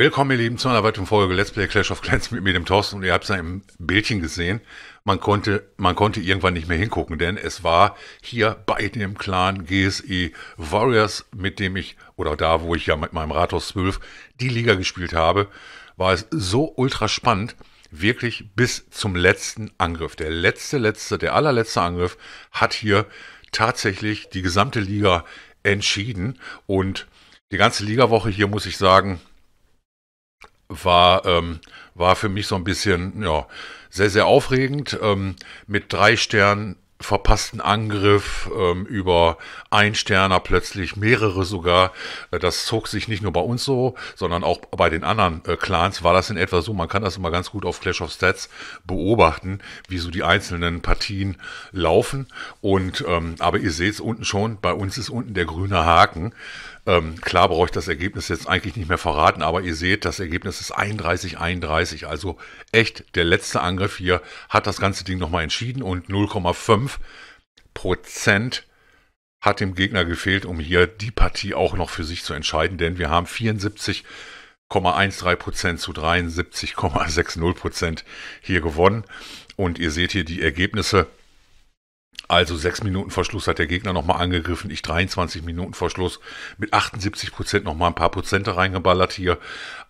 Willkommen, ihr Lieben, zu einer weiteren Folge Let's Play Clash of Clans mit mir, dem Thorsten. Und ihr habt es ja im Bildchen gesehen. Man konnte, man konnte irgendwann nicht mehr hingucken, denn es war hier bei dem Clan GSE Warriors, mit dem ich, oder da, wo ich ja mit meinem Rathaus 12 die Liga gespielt habe, war es so ultra spannend, wirklich bis zum letzten Angriff. Der letzte, letzte, der allerletzte Angriff hat hier tatsächlich die gesamte Liga entschieden. Und die ganze Ligawoche hier, muss ich sagen, war, ähm, war für mich so ein bisschen ja, sehr, sehr aufregend. Ähm, mit drei Sternen verpassten Angriff ähm, über Sterner plötzlich, mehrere sogar. Äh, das zog sich nicht nur bei uns so, sondern auch bei den anderen äh, Clans war das in etwa so. Man kann das immer ganz gut auf Clash of Stats beobachten, wie so die einzelnen Partien laufen. Und ähm, aber ihr seht es unten schon, bei uns ist unten der grüne Haken. Ähm, klar brauche ich das Ergebnis jetzt eigentlich nicht mehr verraten, aber ihr seht, das Ergebnis ist 31, 31. Also echt, der letzte Angriff hier hat das ganze Ding nochmal entschieden und 0,5 Prozent hat dem Gegner gefehlt, um hier die Partie auch noch für sich zu entscheiden, denn wir haben 74,13 zu 73,60 hier gewonnen. Und ihr seht hier die Ergebnisse. Also sechs Minuten vor Schluss hat der Gegner nochmal angegriffen. Ich 23 Minuten vor Schluss mit 78 Prozent nochmal ein paar Prozente reingeballert hier.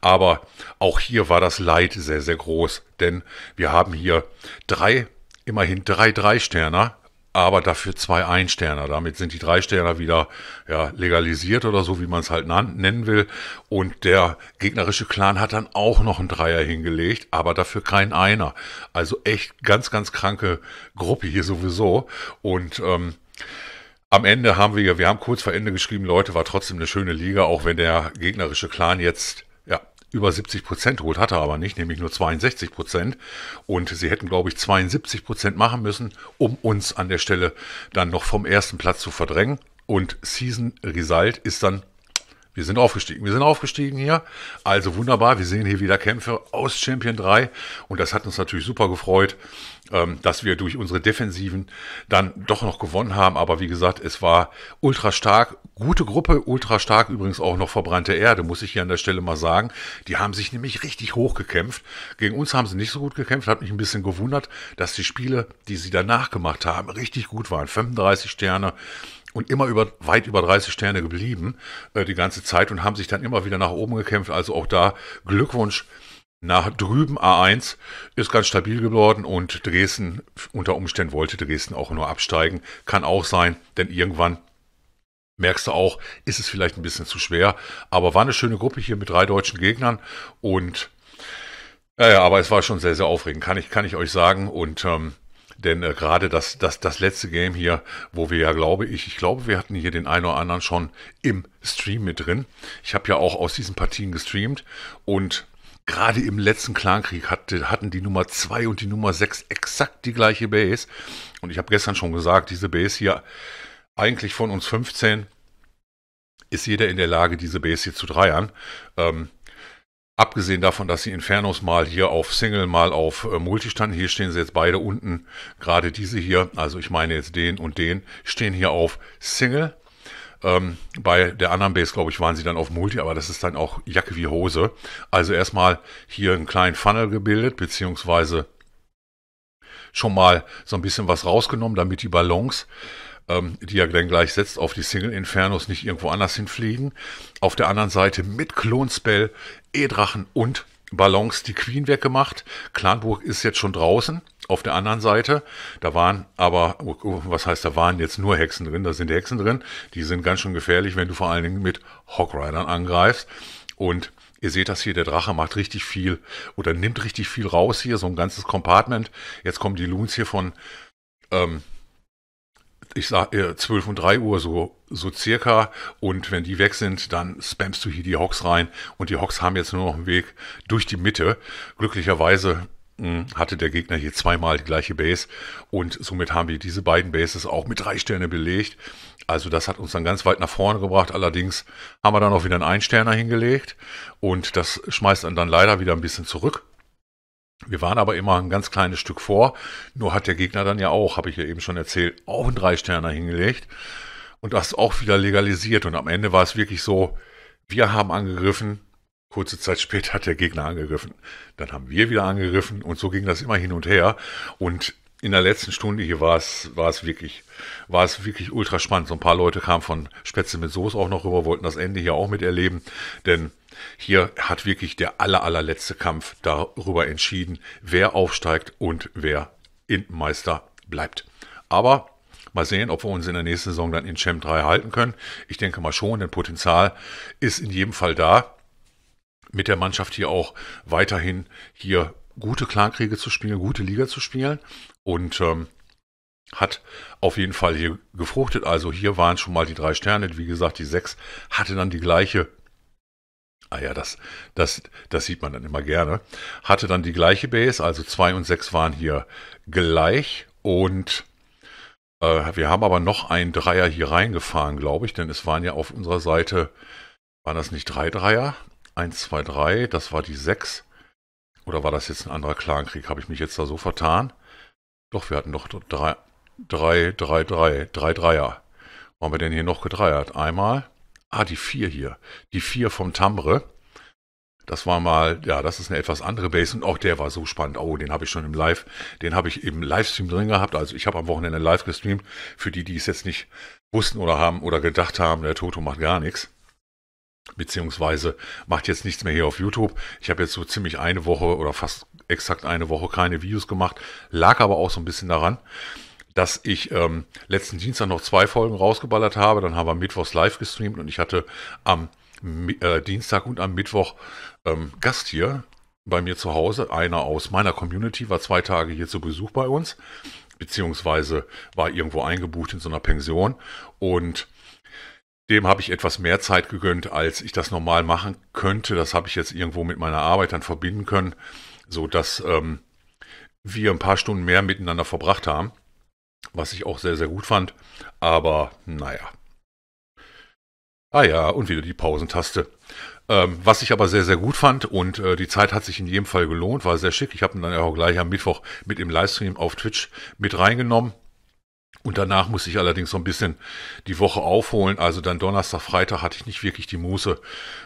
Aber auch hier war das Leid sehr, sehr groß. Denn wir haben hier drei, immerhin drei Drei-Sterner aber dafür zwei Einsterner. Damit sind die Dreisterner wieder ja, legalisiert oder so, wie man es halt nennen will. Und der gegnerische Clan hat dann auch noch einen Dreier hingelegt, aber dafür kein Einer. Also echt ganz, ganz kranke Gruppe hier sowieso. Und ähm, am Ende haben wir, wir haben kurz vor Ende geschrieben, Leute, war trotzdem eine schöne Liga, auch wenn der gegnerische Clan jetzt über 70 Prozent holt, hat er aber nicht, nämlich nur 62 Prozent. Und sie hätten, glaube ich, 72 Prozent machen müssen, um uns an der Stelle dann noch vom ersten Platz zu verdrängen. Und Season Result ist dann wir sind aufgestiegen. Wir sind aufgestiegen hier. Also wunderbar. Wir sehen hier wieder Kämpfe aus Champion 3. Und das hat uns natürlich super gefreut, ähm, dass wir durch unsere Defensiven dann doch noch gewonnen haben. Aber wie gesagt, es war ultra stark. Gute Gruppe, ultra stark. Übrigens auch noch verbrannte Erde, muss ich hier an der Stelle mal sagen. Die haben sich nämlich richtig hochgekämpft. Gegen uns haben sie nicht so gut gekämpft. Hat mich ein bisschen gewundert, dass die Spiele, die sie danach gemacht haben, richtig gut waren. 35 Sterne und immer über, weit über 30 Sterne geblieben äh, die ganze Zeit und haben sich dann immer wieder nach oben gekämpft. Also auch da Glückwunsch nach drüben A1 ist ganz stabil geworden und Dresden unter Umständen wollte Dresden auch nur absteigen. Kann auch sein, denn irgendwann merkst du auch, ist es vielleicht ein bisschen zu schwer. Aber war eine schöne Gruppe hier mit drei deutschen Gegnern und ja, ja, aber es war schon sehr, sehr aufregend, kann ich, kann ich euch sagen. Und ähm, denn äh, gerade das, das, das letzte Game hier, wo wir ja, glaube ich, ich glaube, wir hatten hier den einen oder anderen schon im Stream mit drin. Ich habe ja auch aus diesen Partien gestreamt und gerade im letzten Clankrieg hatte, hatten die Nummer 2 und die Nummer 6 exakt die gleiche Base. Und ich habe gestern schon gesagt, diese Base hier, eigentlich von uns 15, ist jeder in der Lage, diese Base hier zu dreiern. Ähm, Abgesehen davon, dass die Infernos mal hier auf Single, mal auf äh, Multi standen, hier stehen sie jetzt beide unten, gerade diese hier, also ich meine jetzt den und den, stehen hier auf Single. Ähm, bei der anderen Base, glaube ich, waren sie dann auf Multi, aber das ist dann auch Jacke wie Hose. Also erstmal hier einen kleinen Funnel gebildet, beziehungsweise schon mal so ein bisschen was rausgenommen, damit die Ballons ähm, die er dann gleich setzt, auf die Single Infernos nicht irgendwo anders hinfliegen. Auf der anderen Seite mit Klonspell, E-Drachen und Ballons die Queen weggemacht. Klanburg ist jetzt schon draußen. Auf der anderen Seite, da waren aber, oh, oh, was heißt, da waren jetzt nur Hexen drin, da sind Hexen drin. Die sind ganz schön gefährlich, wenn du vor allen Dingen mit Hogridern angreifst. Und Ihr seht das hier, der Drache macht richtig viel oder nimmt richtig viel raus hier, so ein ganzes Compartment. Jetzt kommen die Loons hier von ähm, ich sag, äh, 12 und 3 Uhr so, so circa. Und wenn die weg sind, dann spammst du hier die Hawks rein. Und die Hawks haben jetzt nur noch einen Weg durch die Mitte. Glücklicherweise hm, hatte der Gegner hier zweimal die gleiche Base und somit haben wir diese beiden Bases auch mit drei Sterne belegt. Also das hat uns dann ganz weit nach vorne gebracht. Allerdings haben wir dann auch wieder einen Einsterner hingelegt und das schmeißt dann leider wieder ein bisschen zurück. Wir waren aber immer ein ganz kleines Stück vor. Nur hat der Gegner dann ja auch, habe ich ja eben schon erzählt, auch einen Drei-Sterner hingelegt. Und das auch wieder legalisiert. Und am Ende war es wirklich so, wir haben angegriffen. Kurze Zeit später hat der Gegner angegriffen. Dann haben wir wieder angegriffen. Und so ging das immer hin und her. Und in der letzten Stunde hier war es, war es wirklich, war es wirklich ultra spannend. So ein paar Leute kamen von Spätzle mit Soße auch noch rüber, wollten das Ende hier auch miterleben. Denn hier hat wirklich der aller, allerletzte Kampf darüber entschieden, wer aufsteigt und wer in Meister bleibt. Aber mal sehen, ob wir uns in der nächsten Saison dann in Champ 3 halten können. Ich denke mal schon, denn Potenzial ist in jedem Fall da. Mit der Mannschaft hier auch weiterhin hier gute Klankriege zu spielen, gute Liga zu spielen. Und ähm, hat auf jeden Fall hier gefruchtet. Also hier waren schon mal die drei Sterne. Wie gesagt, die sechs hatte dann die gleiche Ah ja, das, das, das sieht man dann immer gerne. Hatte dann die gleiche Base, also 2 und 6 waren hier gleich und äh, wir haben aber noch einen Dreier hier reingefahren, glaube ich, denn es waren ja auf unserer Seite, waren das nicht drei Dreier? 1, 2, 3, das war die 6. Oder war das jetzt ein anderer Clankrieg? Habe ich mich jetzt da so vertan? Doch, wir hatten doch 3, 3, 3, 3, 3 Dreier. Wo haben wir denn hier noch gedreiert? Einmal, Ah, die vier hier. Die vier vom Tamre. Das war mal, ja, das ist eine etwas andere Base und auch der war so spannend. Oh, den habe ich schon im Live, den habe ich im Livestream drin gehabt. Also ich habe am Wochenende live gestreamt. Für die, die es jetzt nicht wussten oder haben oder gedacht haben, der Toto macht gar nichts. Beziehungsweise macht jetzt nichts mehr hier auf YouTube. Ich habe jetzt so ziemlich eine Woche oder fast exakt eine Woche keine Videos gemacht. Lag aber auch so ein bisschen daran, dass ich ähm, letzten Dienstag noch zwei Folgen rausgeballert habe. Dann haben wir Mittwochs live gestreamt und ich hatte am äh, Dienstag und am Mittwoch ähm, Gast hier bei mir zu Hause. Einer aus meiner Community war zwei Tage hier zu Besuch bei uns, beziehungsweise war irgendwo eingebucht in so einer Pension und dem habe ich etwas mehr Zeit gegönnt, als ich das normal machen könnte. Das habe ich jetzt irgendwo mit meiner Arbeit dann verbinden können, sodass ähm, wir ein paar Stunden mehr miteinander verbracht haben was ich auch sehr, sehr gut fand. Aber naja. Ah ja, und wieder die Pausentaste. Ähm, was ich aber sehr, sehr gut fand und äh, die Zeit hat sich in jedem Fall gelohnt, war sehr schick. Ich habe ihn dann auch gleich am Mittwoch mit im Livestream auf Twitch mit reingenommen. Und danach musste ich allerdings so ein bisschen die Woche aufholen. Also dann Donnerstag, Freitag hatte ich nicht wirklich die Muße,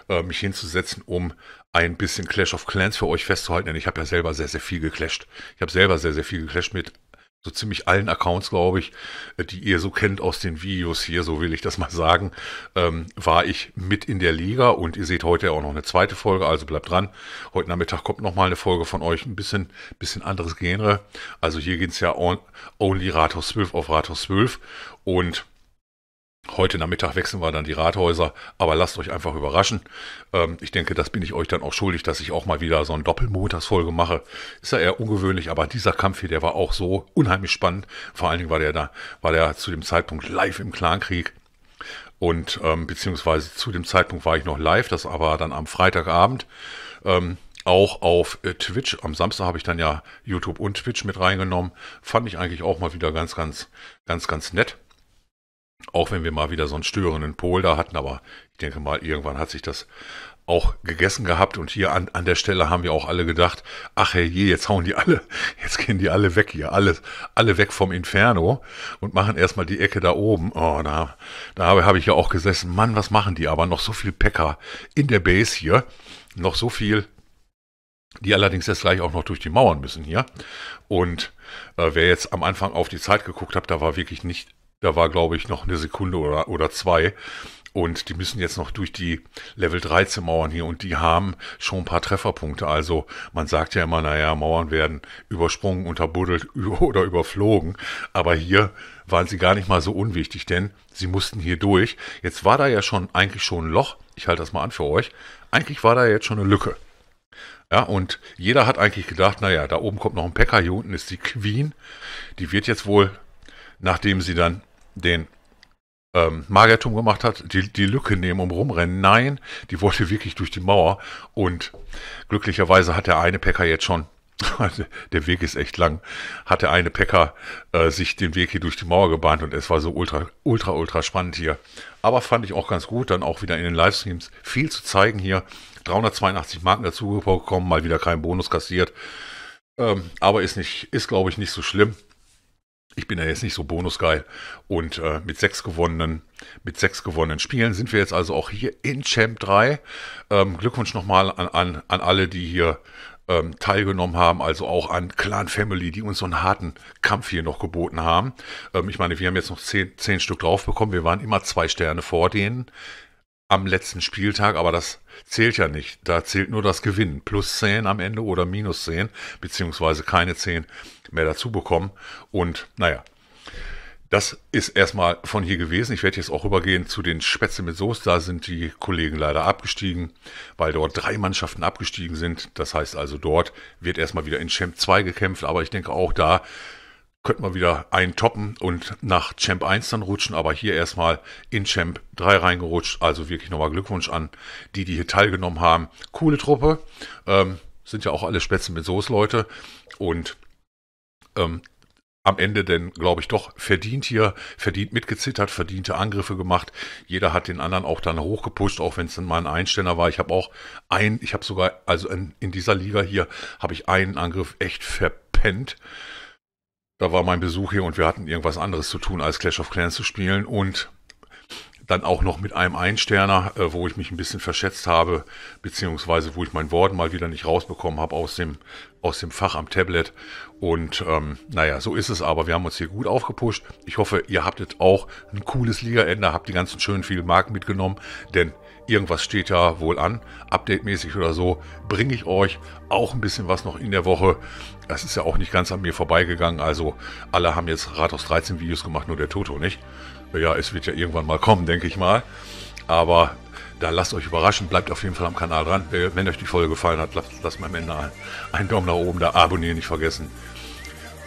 äh, mich hinzusetzen, um ein bisschen Clash of Clans für euch festzuhalten. Denn ich habe ja selber sehr, sehr viel geclasht. Ich habe selber sehr, sehr viel geclasht mit so ziemlich allen Accounts, glaube ich, äh, die ihr so kennt aus den Videos hier, so will ich das mal sagen, ähm, war ich mit in der Liga und ihr seht heute auch noch eine zweite Folge, also bleibt dran. Heute Nachmittag kommt nochmal eine Folge von euch, ein bisschen, bisschen anderes Genre. Also hier geht's ja on, only Rathaus 12 auf Rathaus 12 und Heute Nachmittag wechseln wir dann die Rathäuser, aber lasst euch einfach überraschen. Ähm, ich denke, das bin ich euch dann auch schuldig, dass ich auch mal wieder so ein Doppelmontagsfolge mache. Ist ja eher ungewöhnlich, aber dieser Kampf hier, der war auch so unheimlich spannend. Vor allen Dingen war der da, war der zu dem Zeitpunkt live im Clankrieg. Und ähm, beziehungsweise zu dem Zeitpunkt war ich noch live, das aber dann am Freitagabend. Ähm, auch auf äh, Twitch. Am Samstag habe ich dann ja YouTube und Twitch mit reingenommen. Fand ich eigentlich auch mal wieder ganz, ganz, ganz, ganz nett. Auch wenn wir mal wieder so einen störenden Pol da hatten, aber ich denke mal, irgendwann hat sich das auch gegessen gehabt und hier an, an der Stelle haben wir auch alle gedacht, ach herrje, jetzt hauen die alle, jetzt gehen die alle weg hier, alle, alle weg vom Inferno und machen erstmal die Ecke da oben. Oh, da, da habe ich ja auch gesessen, Mann, was machen die aber? Noch so viel Päcker in der Base hier, noch so viel, die allerdings jetzt gleich auch noch durch die Mauern müssen hier. Und äh, wer jetzt am Anfang auf die Zeit geguckt hat, da war wirklich nicht da war, glaube ich, noch eine Sekunde oder, oder zwei. Und die müssen jetzt noch durch die Level 13 Mauern hier und die haben schon ein paar Trefferpunkte. Also man sagt ja immer, naja, Mauern werden übersprungen, unterbuddelt oder überflogen. Aber hier waren sie gar nicht mal so unwichtig, denn sie mussten hier durch. Jetzt war da ja schon eigentlich schon ein Loch. Ich halte das mal an für euch. Eigentlich war da jetzt schon eine Lücke. Ja, und jeder hat eigentlich gedacht, naja, da oben kommt noch ein Päcker, hier unten ist die Queen. Die wird jetzt wohl, nachdem sie dann den ähm, Magertum gemacht hat, die, die Lücke nehmen um rumrennen. Nein, die wollte wirklich durch die Mauer. Und glücklicherweise hat der eine Päcker jetzt schon, also der Weg ist echt lang, hat der eine Päcker äh, sich den Weg hier durch die Mauer gebahnt und es war so ultra, ultra, ultra spannend hier. Aber fand ich auch ganz gut, dann auch wieder in den Livestreams viel zu zeigen hier. 382 Marken dazugekommen, mal wieder keinen Bonus kassiert. Ähm, aber ist nicht, ist glaube ich nicht so schlimm ich bin ja jetzt nicht so bonusgeil. Und äh, mit, sechs gewonnenen, mit sechs gewonnenen Spielen sind wir jetzt also auch hier in Champ 3. Ähm, Glückwunsch nochmal an, an, an alle, die hier ähm, teilgenommen haben, also auch an Clan Family, die uns so einen harten Kampf hier noch geboten haben. Ähm, ich meine, wir haben jetzt noch zehn, zehn Stück drauf bekommen. Wir waren immer zwei Sterne vor denen am letzten Spieltag, aber das zählt ja nicht. Da zählt nur das Gewinnen. Plus 10 am Ende oder minus 10, beziehungsweise keine 10 mehr dazu bekommen. Und naja, das ist erstmal von hier gewesen. Ich werde jetzt auch rübergehen zu den Spätzle mit Soße. Da sind die Kollegen leider abgestiegen, weil dort drei Mannschaften abgestiegen sind. Das heißt also, dort wird erstmal wieder in Champ 2 gekämpft. Aber ich denke auch da könnte man wieder eintoppen und nach Champ 1 dann rutschen, aber hier erstmal in Champ 3 reingerutscht. Also wirklich nochmal Glückwunsch an die, die hier teilgenommen haben. Coole Truppe, ähm, sind ja auch alle Spätzle mit Soße, Leute. Und ähm, am Ende denn, glaube ich, doch verdient hier, verdient mitgezittert, verdiente Angriffe gemacht. Jeder hat den anderen auch dann hochgepusht, auch wenn es dann mal ein Einsteller war. Ich habe auch einen, ich habe sogar, also in, in dieser Liga hier, habe ich einen Angriff echt verpennt. Da war mein Besuch hier und wir hatten irgendwas anderes zu tun, als Clash of Clans zu spielen und dann auch noch mit einem Einsterner, äh, wo ich mich ein bisschen verschätzt habe, beziehungsweise wo ich mein Wort mal wieder nicht rausbekommen habe aus dem, aus dem Fach am Tablet. Und ähm, naja, so ist es aber. Wir haben uns hier gut aufgepusht. Ich hoffe, ihr habt jetzt auch ein cooles Ligaende, habt die ganzen schönen vielen Marken mitgenommen, denn irgendwas steht ja wohl an, update-mäßig oder so, bringe ich euch auch ein bisschen was noch in der Woche. Das ist ja auch nicht ganz an mir vorbeigegangen, also alle haben jetzt Rathaus 13 Videos gemacht, nur der Toto nicht. Ja, es wird ja irgendwann mal kommen, denke ich mal. Aber da lasst euch überraschen, bleibt auf jeden Fall am Kanal dran. Wenn euch die Folge gefallen hat, lasst, lasst mal am Ende einen Daumen nach oben da, abonnieren nicht vergessen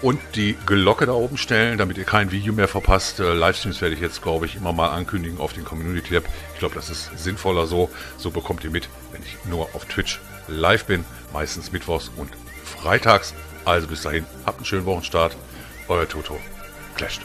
und die Glocke da oben stellen, damit ihr kein Video mehr verpasst. Äh, Livestreams werde ich jetzt, glaube ich, immer mal ankündigen auf den Community Lab. Ich glaube, das ist sinnvoller so. So bekommt ihr mit, wenn ich nur auf Twitch live bin. Meistens mittwochs und freitags. Also bis dahin, habt einen schönen Wochenstart. Euer Toto. Clashed.